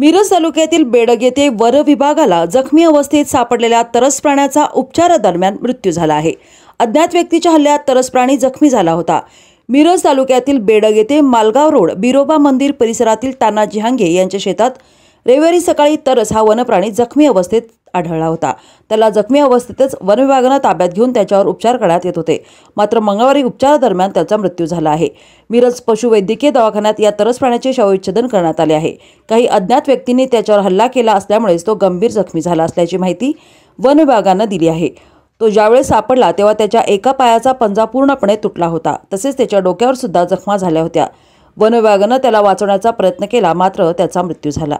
मिरज तालुक्यातील बेडग येथे वर विभागाला जखमी अवस्थेत सापडलेल्या तरस प्राण्याचा उपचारादरम्यान मृत्यू झाला आहे अज्ञात व्यक्तीच्या हल्ल्यात तरस प्राणी जखमी झाला होता मिरज तालुक्यातील बेडग येथे मालगाव रोड बिरोबा मंदिर परिसरातील तानाजी हांगे यांच्या शेतात रविवारी सकाळी तरच हा वनप्राणी जखमी अवस्थेत आढळला होता त्याला जखमी अवस्थेतच वनविभागानं ताब्यात घेऊन त्याच्यावर उपचार करण्यात येत होते मात्र मंगळवारी उपचारादरम्यान त्याचा मृत्यू झाला आहे मिरज पशुवैद्यकीय दवाखान्यात या तरस प्राण्याचे शवविच्छेदन करण्यात आले आहे काही अज्ञात व्यक्तींनी त्याच्यावर हल्ला केला असल्यामुळेच तो गंभीर जखमी झाला असल्याची माहिती वन विभागानं दिली आहे तो ज्यावेळेस सापडला तेव्हा त्याच्या एका पायाचा पंजा पूर्णपणे तुटला होता तसेच त्याच्या डोक्यावर सुद्धा जखमा झाल्या होत्या वनविभागानं त्याला वाचवण्याचा प्रयत्न केला मात्र त्याचा मृत्यू झाला